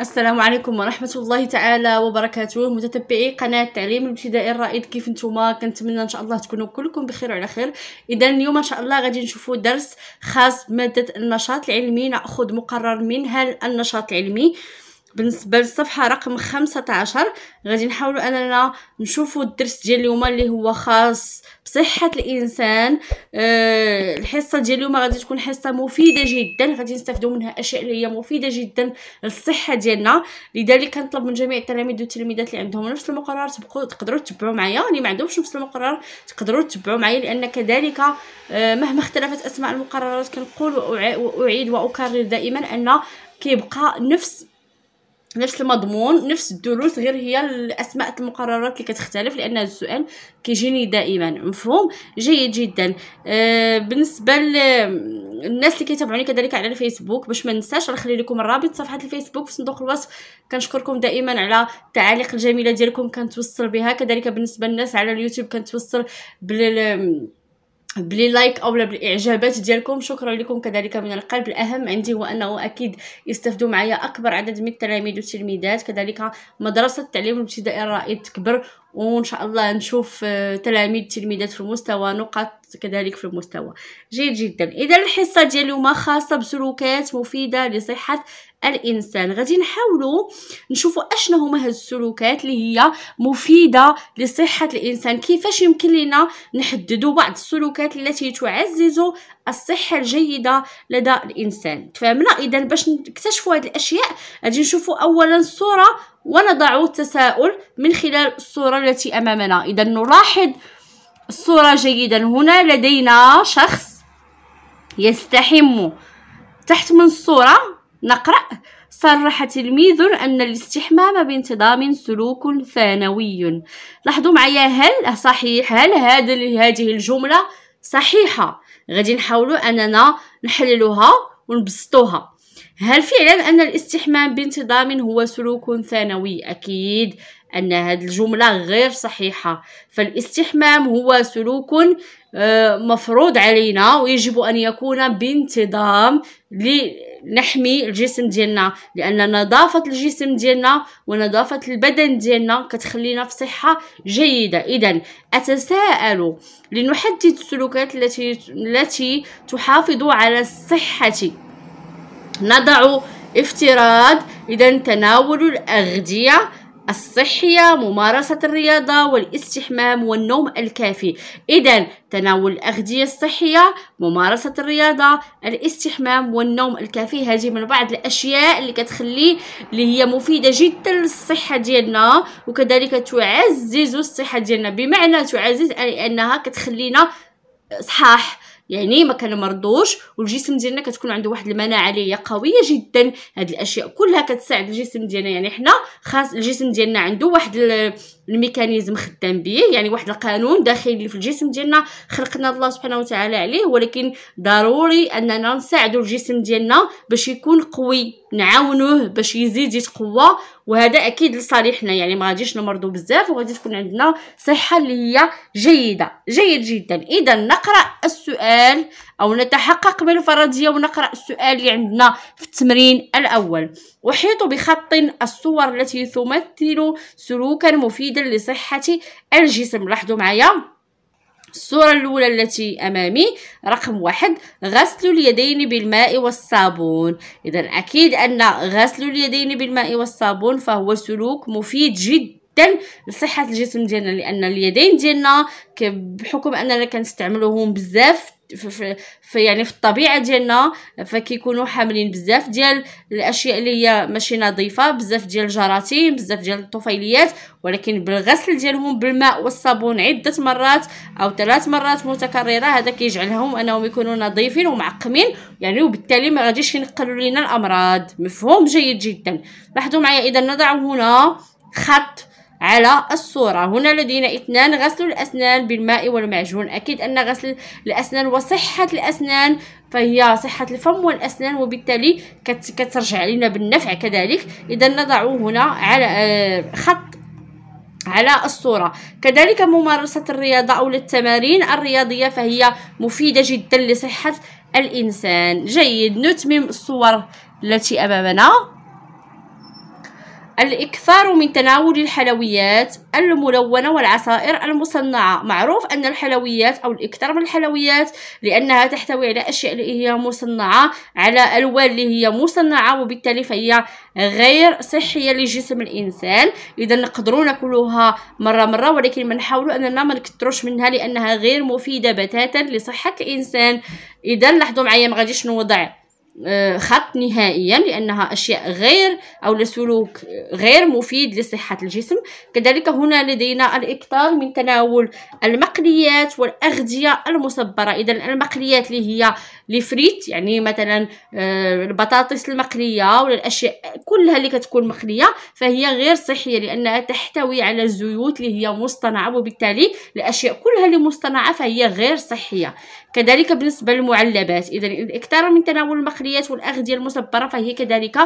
السلام عليكم ورحمة الله تعالى وبركاته متتبعي قناة التعليم الابتدائي الرائد كيف نتوما كنتمنى ان شاء الله تكونوا كلكم بخير وعلى خير اذا اليوم ان شاء الله غادي نشوفوا درس خاص بمادة النشاط العلمي ناخذ مقرر من هل النشاط العلمي بالنسبه للصفحه رقم 15 غادي نحاولوا اننا نشوفوا الدرس ديال اليوم اللي هو خاص بصحه الانسان أه الحصه ديال اليوم غادي تكون حصه مفيده جدا غادي نستافدوا منها اشياء اللي هي مفيده جدا للصحه ديالنا لذلك كنطلب من جميع التلاميذ والتلاميذات اللي عندهم نفس المقرر تبقوا تقدروا تتبعوا معايا اللي ما عندهمش نفس المقرر تقدروا تتبعوا معايا لان كذلك أه مهما اختلفت اسماء المقررات كنقول واعيد واكرر دائما ان كيبقى نفس نفس المضمون نفس الدروس غير هي الاسماء المقررات اللي كتختلف لان هذا السؤال كيجيني دائما مفهوم جيد جدا آه بالنسبه للناس اللي كيتابعوني كذلك على الفيسبوك باش ما ننساش نخلي لكم الرابط صفحه الفيسبوك في صندوق الوصف كنشكركم دائما على التعاليق الجميله ديالكم كنتوصل بها كذلك بالنسبه للناس على اليوتيوب كنتوصل بال بلي لايك او بالاعجابات ديالكم شكرا لكم كذلك من القلب الاهم عندي هو انه اكيد يستفدوا معايا اكبر عدد من التلاميذ والتلميذات كذلك مدرسه التعليم الابتدائي الرائد تكبر وان شاء الله نشوف آه، تلاميذ تلميذات في المستوى نقط كذلك في المستوى جيد جدا اذا الحصه ديال اليوم خاصه بسلوكات مفيده لصحه الانسان غادي نحاولوا نشوفوا اشنو هما هاد السلوكات اللي هي مفيده لصحه الانسان كيفاش يمكن لنا نحددوا بعض السلوكات التي تعزز الصحه الجيده لدى الانسان تفهمنا اذا باش نكتشفوا هاد الاشياء غادي نشوفوا اولا الصوره ونضع التساؤل من خلال الصورة التي أمامنا إذا نلاحظ الصورة جيدا هنا لدينا شخص يستحم تحت من الصورة نقرأ صرح تلميذ أن الاستحمام بانتظام سلوك ثانوي لاحظوا معي هل صحيح هل هذه الجملة صحيحة غادي نحاولوا أننا نحللها ونبسطوها هل فعلا أن الاستحمام بانتظام هو سلوك ثانوي؟ أكيد أن هذه الجملة غير صحيحة فالاستحمام هو سلوك آه، مفروض علينا ويجب أن يكون بانتظام لنحمي الجسم ديالنا لأن نظافة الجسم ديالنا ونظافة البدن ديالنا كتخلينا في صحة جيدة إذا أتساءل لنحدد السلوكات التي التي تحافظ على صحتي نضع افتراض إذا تناول الأغذية الصحية ممارسة الرياضة والاستحمام والنوم الكافي إذا تناول الأغذية الصحية ممارسة الرياضة الاستحمام والنوم الكافي هذه من بعض الأشياء اللي كتخلي اللي هي مفيدة جدا للصحة ديالنا وكذلك تعزز الصحة ديالنا بمعنى تعزز أنها كتخلينا صحاح يعني ما مرضوش والجسم ديالنا كتكون عنده واحد المناعه اللي هي قويه جدا هاد الاشياء كلها كتساعد الجسم ديالنا يعني حنا خاص الجسم ديالنا عنده واحد الميكانيزم خدام به يعني واحد القانون داخلي في الجسم ديالنا خلقنا الله سبحانه وتعالى عليه ولكن ضروري اننا نساعدوا الجسم ديالنا باش يكون قوي نعاونوه باش يزيد يتقوى وهذا اكيد لصالحنا يعني ما غاديش نمرضوا بزاف وغادي تكون عندنا صحه اللي هي جيده جيد جدا اذا نقرا السؤال او نتحقق بالفرضيه ونقرا السؤال اللي عندنا في التمرين الاول احيط بخط الصور التي تمثل سلوكا مفيدا لصحه الجسم لاحظوا معايا الصورة الأولى التي أمامي رقم واحد غسل اليدين بالماء والصابون إذا أكيد أن غسل اليدين بالماء والصابون فهو سلوك مفيد جدا جدا لصحه الجسم ديالنا لان اليدين ديالنا بحكم اننا كنستعملوهم بزاف في, في يعني في الطبيعه ديالنا فكيكونوا حاملين بزاف ديال الاشياء اللي هي ماشي نظيفه بزاف ديال الجراثيم بزاف ديال الطفيليات ولكن بالغسل ديالهم بالماء والصابون عده مرات او ثلاث مرات متكرره هذا كيجعلهم انهم يكونوا نظيفين ومعقمين يعني وبالتالي ما غاديش ينقلوا لنا الامراض مفهوم جيد جدا لاحظوا معايا اذا نضع هنا خط على الصورة هنا لدينا اثنان غسل الأسنان بالماء والمعجون أكيد أن غسل الأسنان وصحة الأسنان فهي صحة الفم والأسنان وبالتالي كترجع لنا بالنفع كذلك إذا نضع هنا على آه، خط على الصورة كذلك ممارسة الرياضة أو التمارين الرياضية فهي مفيدة جدا لصحة الإنسان جيد نتمم الصور التي أمامنا الإكثار من تناول الحلويات الملونة والعصائر المصنعة معروف أن الحلويات أو الإكثار من الحلويات لأنها تحتوي على أشياء اللي هي مصنعة على ألوان اللي هي مصنعة وبالتالي فهي غير صحية لجسم الإنسان إذا نقدروا ناكلوها مرة مرة ولكن ما نحاولوا أننا ما نكتروش منها لأنها غير مفيدة بتاتا لصحة الإنسان إذا لاحظوا معايا ما غاديش نوضع آه، خط نهائيا لأنها أشياء غير أو لسلوك غير مفيد لصحة الجسم كذلك هنا لدينا الإكثار من تناول المقليات والأغذية المصبرة إذا المقليات اللي هي الفريت يعني مثلا آه، البطاطس المقلية ولا الأشياء كلها اللي كتكون مقلية فهي غير صحية لأنها تحتوي على الزيوت اللي هي مصطنعة وبالتالي الأشياء كلها اللي مصطنعة فهي غير صحية كذلك بالنسبة للمعلبات إذا الإكثار من تناول المقليات السخريات والاغذيه المصبره فهي كذلك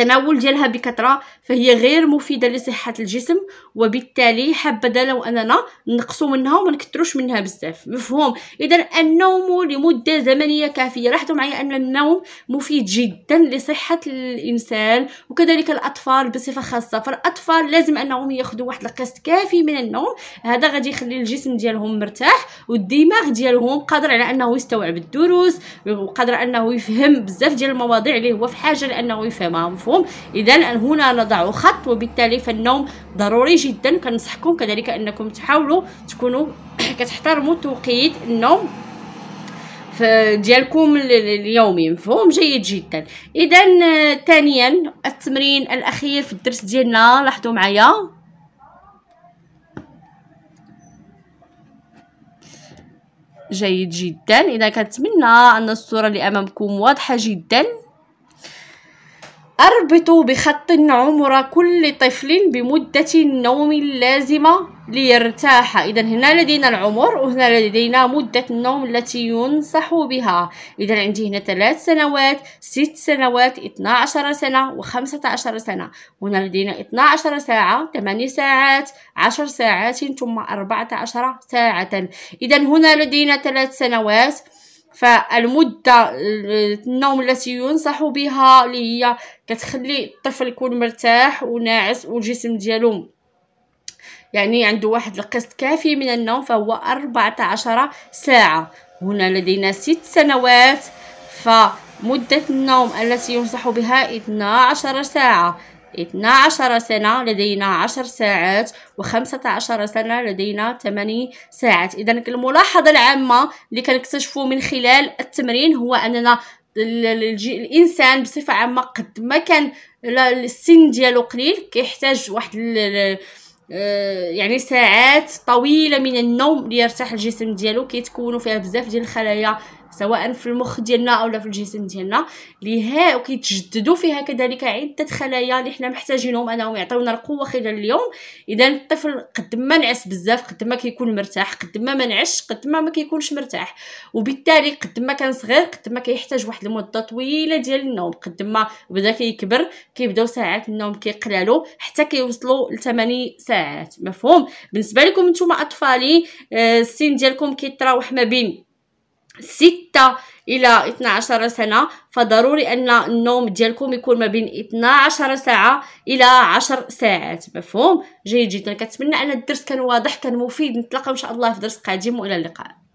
التناول ديالها بكثره فهي غير مفيده لصحه الجسم وبالتالي حبذا لو اننا نقصوا منها وما نكثروش منها بزاف مفهوم اذا النوم لمده زمنيه كافيه لاحظوا معايا ان النوم مفيد جدا لصحه الانسان وكذلك الاطفال بصفه خاصه فالاطفال لازم انهم ياخذوا واحد القسط كافي من النوم هذا غادي يخلي الجسم ديالهم مرتاح والدماغ ديالهم قادر على انه يستوعب الدروس وقادر انه يفهم بزاف ديال المواضيع اللي هو في حاجه لانه يفهمها مفهوم اذا هنا نضع خط وبالتالي فالنوم ضروري جدا كنصحكم كذلك انكم تحاولوا تكونوا كتحترموا توقيت النوم ديالكم اليومي مفهوم جيد جدا اذا آه، ثانيا التمرين الاخير في الدرس ديالنا لاحظوا معايا جيد جدا اذا كنتمنى ان الصوره اللي امامكم واضحه جدا أربط بخط عمر كل طفل بمدة النوم اللازمة ليرتاح إذا هنا لدينا العمر وهنا لدينا مدة النوم التي ينصح بها إذا عندي هنا ثلاث سنوات ست سنوات 12 سنة وخمسة عشر سنة هنا لدينا 12 ساعة 8 ساعات 10 ساعات ثم 14 ساعة إذا هنا لدينا ثلاث سنوات فالمده النوم التي ينصح بها اللي هي كتخلي الطفل يكون مرتاح وناعس والجسم ديالو يعني عنده واحد القسط كافي من النوم فهو 14 ساعه هنا لدينا 6 سنوات فمده النوم التي ينصح بها 12 ساعه 12 سنة لدينا 10 ساعات و15 سنة لدينا 8 ساعات إذا الملاحظة العامة اللي كنكتشفوا من خلال التمرين هو أننا الانسان بصفه عامه قد ما كان السن ديالو قليل كيحتاج واحد آه، يعني ساعات طويله من النوم ليرتاح الجسم ديالو كيتكونوا فيها بزاف ديال الخلايا سواء في المخ ديالنا اولا في الجسم ديالنا اللي وكيتجددوا فيها كذلك عده خلايا اللي حنا محتاجينهم انهم يعطيونا القوه خلال اليوم اذا الطفل قد ما نعس بزاف قد ما كيكون مرتاح قد ما ما نعش قد ما ما كيكونش مرتاح وبالتالي قد ما كان صغير قد ما كيحتاج واحد المده طويله ديال النوم قد ما بدا كيكبر كيبداو ساعات النوم كيقلالو حتى كيوصلوا ل 8 ساعات مفهوم بالنسبه لكم نتوما اطفالي آه، السن ديالكم كيتراوح ما بين ستة الى 12 سنه فضروري ان النوم ديالكم يكون ما بين 12 ساعه الى 10 ساعات مفهوم جيد جدا كنتمنى ان الدرس كان واضح كان مفيد نتلاقاو ان شاء الله في درس قادم والى اللقاء